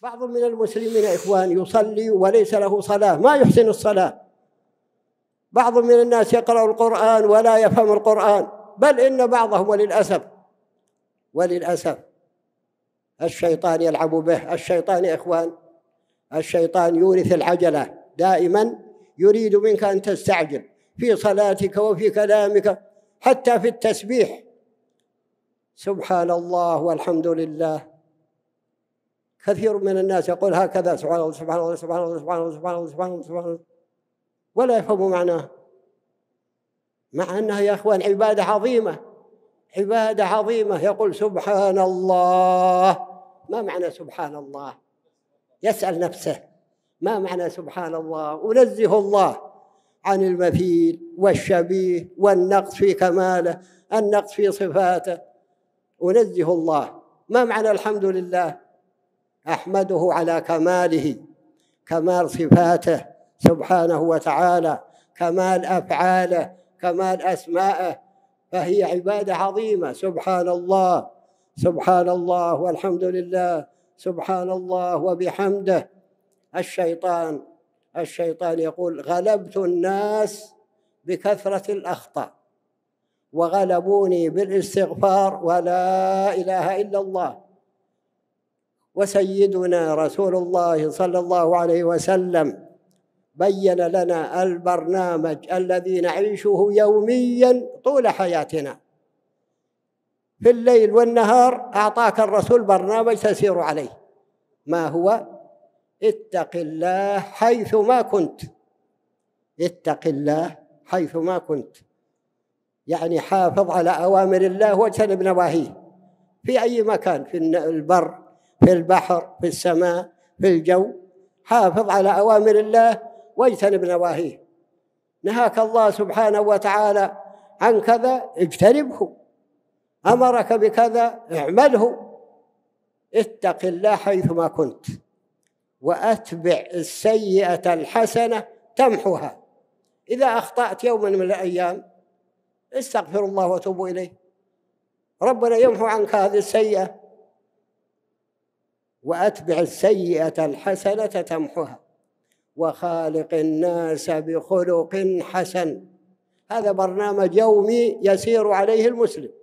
بعض من المسلمين يا إخوان يصلي وليس له صلاة ما يحسن الصلاة بعض من الناس يقرأ القرآن ولا يفهم القرآن بل إن بعضهم وللأسف وللأسف الشيطان يلعب به الشيطان يا إخوان الشيطان يورث العجلة دائما يريد منك أن تستعجل في صلاتك وفي كلامك حتى في التسبيح سبحان الله والحمد لله كثير من الناس يقول هكذا سبحان الله سبحان الله سبحان الله سبحان الله سبحان الله سبحان الله, سبحان الله ولا يفهموا معناه مع انها يا اخوان عباده عظيمه عباده عظيمه يقول سبحان الله ما معنى سبحان الله يسال نفسه ما معنى سبحان الله انزه الله عن المثيل والشبيه والنقص في كماله النقص في صفاته انزه الله ما معنى الحمد لله احمده على كماله كمال صفاته سبحانه وتعالى كمال افعاله كمال اسمائه فهي عباده عظيمه سبحان الله سبحان الله والحمد لله سبحان الله وبحمده الشيطان الشيطان يقول غلبت الناس بكثره الاخطاء وغلبوني بالاستغفار ولا اله الا الله وسيدنا رسول الله صلى الله عليه وسلم بين لنا البرنامج الذي نعيشه يوميا طول حياتنا في الليل والنهار أعطاك الرسول برنامج تسير عليه ما هو اتق الله حيث ما كنت اتق الله حيث ما كنت يعني حافظ على أوامر الله واجتنب نواهيه في أي مكان في البر في البحر في السماء في الجو حافظ على أوامر الله واجتنب نواهيه نهاك الله سبحانه وتعالى عن كذا اجتنبه أمرك بكذا اعمله اتق الله حيثما كنت واتبع السيئه الحسنه تمحوها اذا اخطات يوما من الايام استغفر الله وتوب اليه ربنا يمحو عنك هذه السيئه وأتبع السيئة الحسنة تمحها وخالق الناس بخلق حسن هذا برنامج يومي يسير عليه المسلم